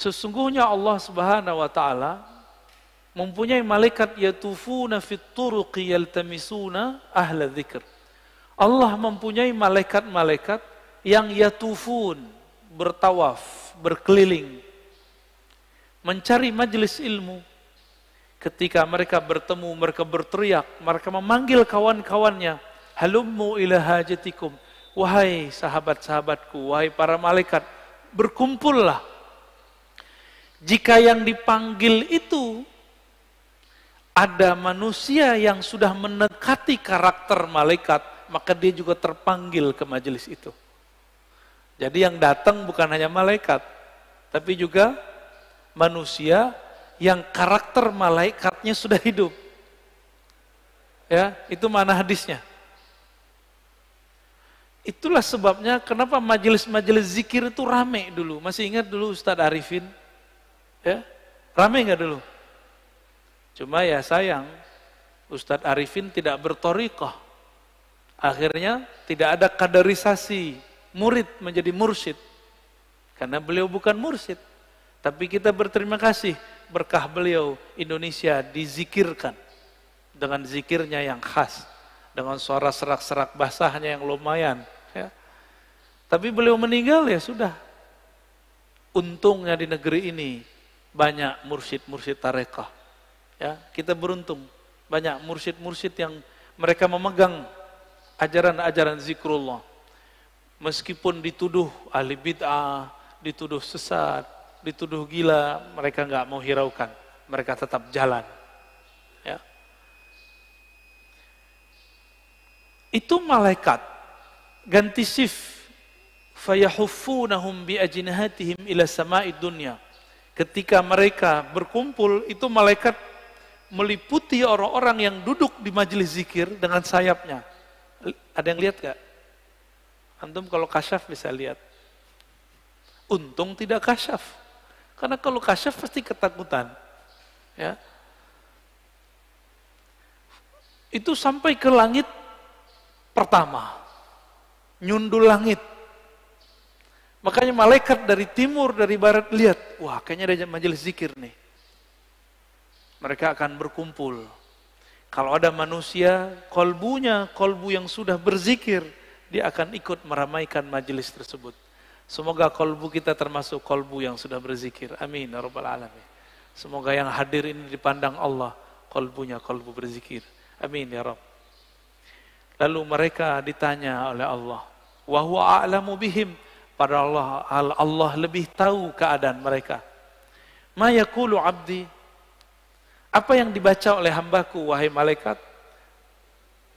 Sesungguhnya Allah Subhanahu wa taala mempunyai malaikat yatufuna fit turuqi yaltamisuna ahla dzikr. Allah mempunyai malaikat-malaikat yang yatufun, bertawaf, berkeliling mencari majelis ilmu. Ketika mereka bertemu, mereka berteriak, mereka memanggil kawan-kawannya, "Halummu ila hajatikum." Wahai sahabat-sahabatku, wahai para malaikat, berkumpullah jika yang dipanggil itu ada manusia yang sudah menekati karakter malaikat, maka dia juga terpanggil ke majelis itu. Jadi yang datang bukan hanya malaikat, tapi juga manusia yang karakter malaikatnya sudah hidup. Ya, itu mana hadisnya? Itulah sebabnya kenapa majelis-majelis zikir itu rame dulu. Masih ingat dulu Ustadz Arifin? Ya, ramai nggak dulu? Cuma ya sayang, Ustadz Arifin tidak bertorikoh. Akhirnya tidak ada kaderisasi murid menjadi mursid. Karena beliau bukan mursid. Tapi kita berterima kasih berkah beliau Indonesia dizikirkan dengan zikirnya yang khas, dengan suara serak-serak basahnya yang lumayan. Ya. Tapi beliau meninggal ya sudah. Untungnya di negeri ini banyak mursyid-mursyid tarekah. Ya, kita beruntung banyak mursyid-mursyid yang mereka memegang ajaran-ajaran zikrullah. Meskipun dituduh ahli bid'ah, dituduh sesat, dituduh gila, mereka enggak mau hiraukan. Mereka tetap jalan. Ya. Itu malaikat ganti shift fayahuffunahum bi ila sama'id dunya Ketika mereka berkumpul, itu malaikat meliputi orang-orang yang duduk di majelis zikir dengan sayapnya. Ada yang lihat gak? Antum kalau kasyaf bisa lihat. Untung tidak kasyaf. Karena kalau kasyaf pasti ketakutan. Ya. Itu sampai ke langit pertama. Nyundul langit Makanya malaikat dari timur, dari barat lihat, wah kayaknya ada majelis zikir nih. Mereka akan berkumpul. Kalau ada manusia, kolbunya, kolbu yang sudah berzikir, dia akan ikut meramaikan majelis tersebut. Semoga kolbu kita termasuk kolbu yang sudah berzikir. Amin. Ya Rabbal Alamin. Semoga yang hadir ini dipandang Allah, kolbunya kolbu berzikir. Amin ya Rabb. Lalu mereka ditanya oleh Allah, wa a'lamu bihim pada Allah. Allah lebih tahu keadaan mereka. mayakulu abdi. Apa yang dibaca oleh hambaku, wahai malaikat?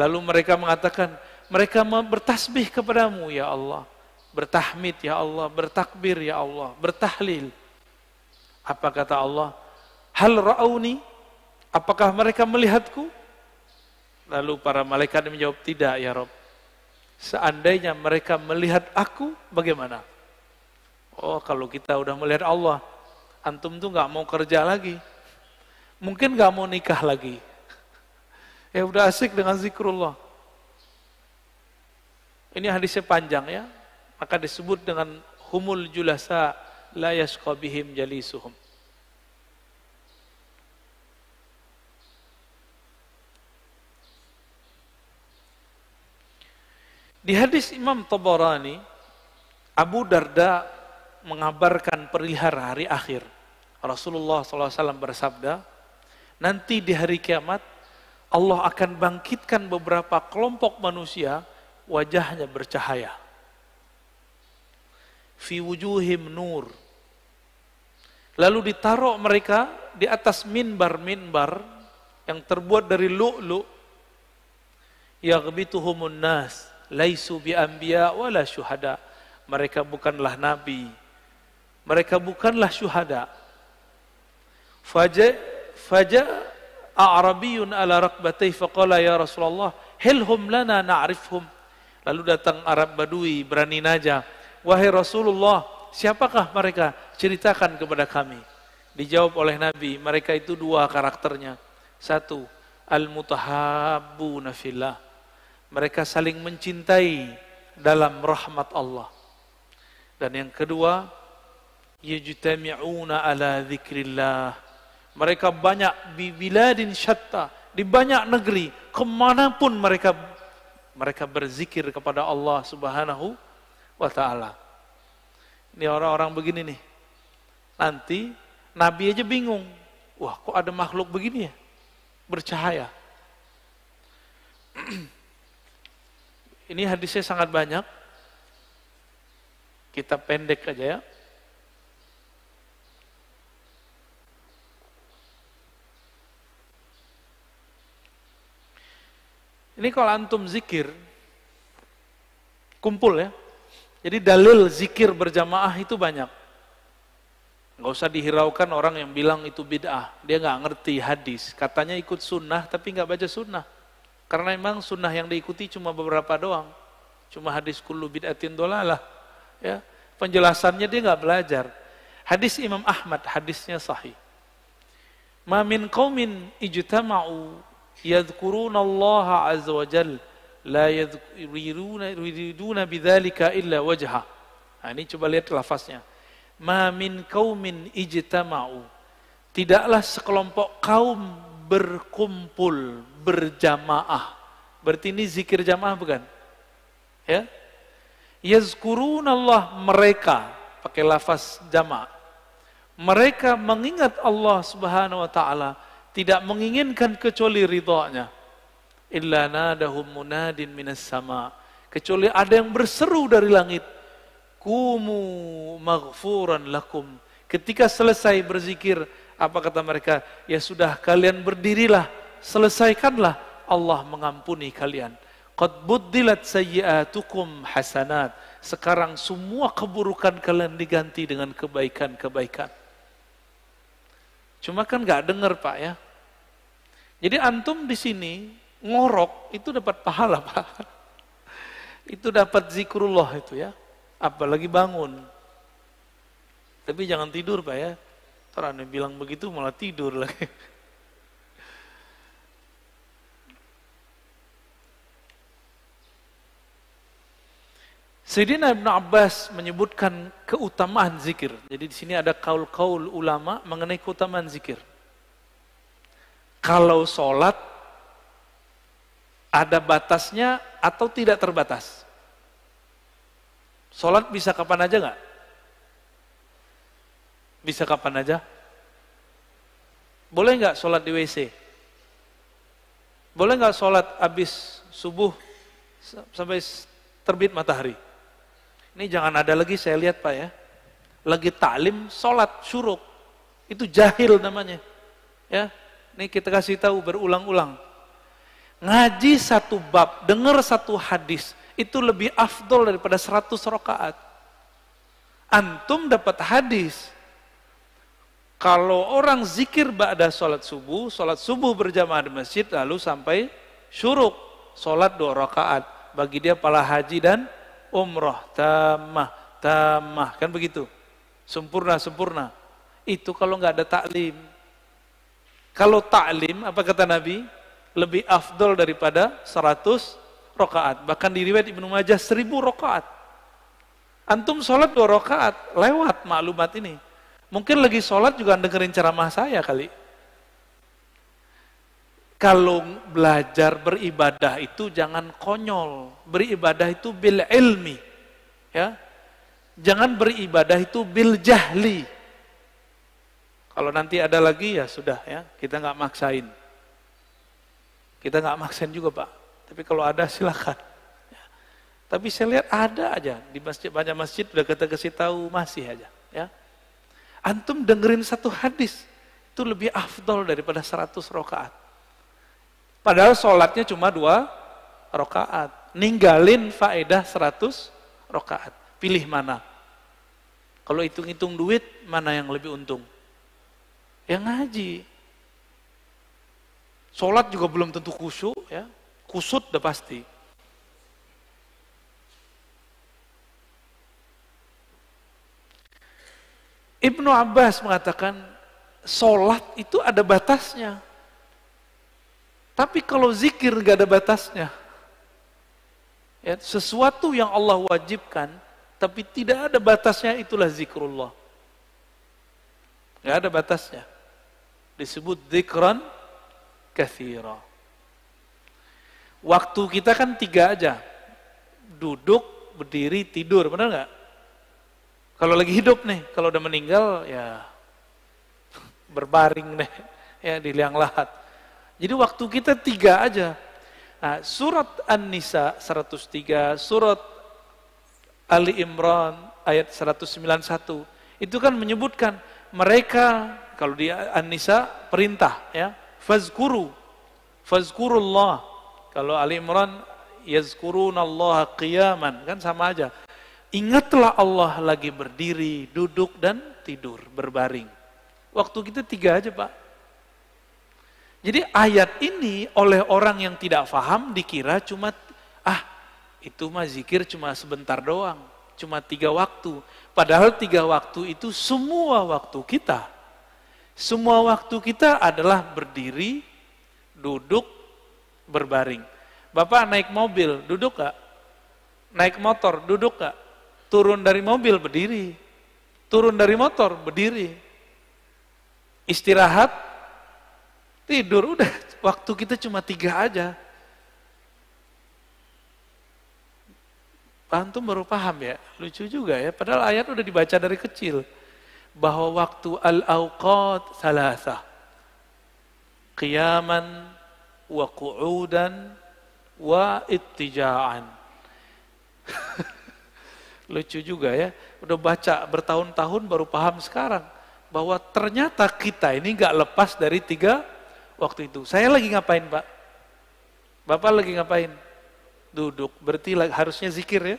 Lalu mereka mengatakan, mereka bertasbih kepadamu, ya Allah. Bertahmid, ya Allah. Bertakbir, ya Allah. Bertahlil. Apa kata Allah? Hal ra'auni? Apakah mereka melihatku? Lalu para malaikat menjawab, tidak ya Rob. Seandainya mereka melihat aku, bagaimana? Oh, kalau kita udah melihat Allah, antum tuh nggak mau kerja lagi. Mungkin nggak mau nikah lagi. Ya udah asik dengan zikrullah. Ini hadisnya panjang ya. Maka disebut dengan humul julasa la kabihim jalisuhum. Di hadis Imam Tabarani, Abu Darda mengabarkan perihal hari akhir. Rasulullah SAW bersabda, nanti di hari kiamat, Allah akan bangkitkan beberapa kelompok manusia, wajahnya bercahaya. Fi wujuhim nur. Lalu ditaruh mereka di atas minbar-minbar yang terbuat dari lu'lu' Yagbituhumun nas laisu bi anbiya wala syuhada. Mereka bukanlah nabi. Mereka bukanlah syuhada. Faja faja A'rabiyun ala rakbatih faqala ya Rasulullah hum lana na'rifhum. Lalu datang Arab Badui berani naja. Wahai Rasulullah, siapakah mereka? Ceritakan kepada kami. Dijawab oleh Nabi, mereka itu dua karakternya. Satu, al mutahabbu nafilah mereka saling mencintai dalam rahmat Allah. Dan yang kedua, yajtami'una ala dzikrillah. Mereka banyak di biladin syatta, di banyak negeri, kemanapun mereka mereka berzikir kepada Allah Subhanahu wa taala. Ini orang-orang begini nih. Nanti Nabi aja bingung. Wah, kok ada makhluk begini ya? Bercahaya. Ini hadisnya sangat banyak. Kita pendek aja ya. Ini kalau antum zikir, kumpul ya. Jadi dalil zikir berjamaah itu banyak. Gak usah dihiraukan orang yang bilang itu bid'ah. Dia nggak ngerti hadis. Katanya ikut sunnah tapi nggak baca sunnah. Karena memang sunnah yang diikuti cuma beberapa doang. Cuma hadis kullu bid'atin dolalah. Ya, penjelasannya dia nggak belajar. Hadis Imam Ahmad, hadisnya sahih. Ma min qawmin ijtama'u yadhkuruna Allah azza wa jal la yadhkuruna yuriduna illa wajha. Nah, ini coba lihat lafaznya. Ma min qawmin ijtama'u. Tidaklah sekelompok kaum berkumpul, berjamaah. Berarti ini zikir jamaah bukan? Ya. Yazkurunallah mereka, pakai lafaz jamaah. Mereka mengingat Allah Subhanahu wa taala, tidak menginginkan kecuali ridhonya. Illa nadahum munadin minas sama. Kecuali ada yang berseru dari langit. Kumu maghfuran lakum. Ketika selesai berzikir, apa kata mereka? Ya sudah kalian berdirilah, selesaikanlah. Allah mengampuni kalian. Qad buddilat sayyiatukum hasanat. Sekarang semua keburukan kalian diganti dengan kebaikan-kebaikan. Cuma kan nggak dengar Pak ya. Jadi antum di sini ngorok itu dapat pahala Pak. Itu dapat zikrullah itu ya. Apalagi bangun. Tapi jangan tidur Pak ya. Orang yang bilang begitu malah tidur lagi. Sayyidina Ibn Abbas menyebutkan keutamaan zikir. Jadi di sini ada kaul-kaul ulama mengenai keutamaan zikir. Kalau sholat ada batasnya atau tidak terbatas? Sholat bisa kapan aja nggak? Bisa kapan aja? Boleh nggak sholat di WC? Boleh nggak sholat habis subuh sampai terbit matahari? Ini jangan ada lagi saya lihat Pak ya. Lagi taklim sholat syuruk. Itu jahil namanya. Ya, ini kita kasih tahu berulang-ulang. Ngaji satu bab, dengar satu hadis, itu lebih afdol daripada seratus rokaat. Antum dapat hadis, kalau orang zikir ba'da sholat subuh, sholat subuh berjamaah di masjid lalu sampai syuruk, sholat dua rakaat. Bagi dia pala haji dan umroh, tamah, tamah. Kan begitu? Sempurna, sempurna. Itu kalau nggak ada taklim. Kalau taklim, apa kata Nabi? Lebih afdol daripada 100 rakaat. Bahkan di riwayat Ibnu Majah 1000 rakaat. Antum sholat dua rakaat, lewat maklumat ini. Mungkin lagi sholat juga dengerin ceramah saya kali. Kalau belajar beribadah itu jangan konyol. Beribadah itu bil ilmi. Ya. Jangan beribadah itu bil jahli. Kalau nanti ada lagi ya sudah ya, kita nggak maksain. Kita nggak maksain juga Pak. Tapi kalau ada silakan. Ya. Tapi saya lihat ada aja di masjid banyak masjid udah kata kasih tahu masih aja. Ya. Antum dengerin satu hadis, itu lebih afdol daripada 100 rokaat. Padahal sholatnya cuma dua rokaat. Ninggalin faedah 100 rokaat. Pilih mana? Kalau hitung-hitung duit, mana yang lebih untung? Yang ngaji. Sholat juga belum tentu khusyuk, ya. Kusut udah pasti. Ibnu Abbas mengatakan solat itu ada batasnya. Tapi kalau zikir gak ada batasnya. Ya, sesuatu yang Allah wajibkan, tapi tidak ada batasnya itulah zikrullah. Gak ada batasnya. Disebut zikran kathira. Waktu kita kan tiga aja. Duduk, berdiri, tidur. Benar nggak? Kalau lagi hidup nih, kalau udah meninggal ya berbaring nih, ya di liang lahat. Jadi waktu kita tiga aja. Nah, surat An-Nisa 103, surat Ali Imran ayat 191 itu kan menyebutkan mereka kalau di An-Nisa perintah ya fazkuru fazkurullah kalau Ali Imran yazkurunallaha qiyaman kan sama aja Ingatlah Allah lagi berdiri, duduk dan tidur, berbaring. Waktu kita tiga aja Pak. Jadi ayat ini oleh orang yang tidak faham dikira cuma, ah itu mah zikir cuma sebentar doang. Cuma tiga waktu. Padahal tiga waktu itu semua waktu kita. Semua waktu kita adalah berdiri, duduk, berbaring. Bapak naik mobil, duduk gak? Naik motor, duduk gak? Turun dari mobil berdiri. Turun dari motor berdiri. Istirahat tidur udah waktu kita cuma tiga aja Antum baru paham ya, lucu juga ya. Padahal ayat udah dibaca dari kecil. Bahwa waktu al awqad salasa, Qiyaman, wa kuudan wa ittija'an. Lucu juga ya, udah baca bertahun-tahun baru paham sekarang bahwa ternyata kita ini nggak lepas dari tiga waktu itu. Saya lagi ngapain Pak? Bapak lagi ngapain? Duduk, berarti harusnya zikir ya.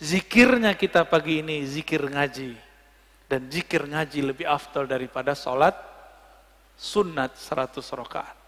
Zikirnya kita pagi ini zikir ngaji. Dan zikir ngaji lebih after daripada sholat sunat 100 rakaat.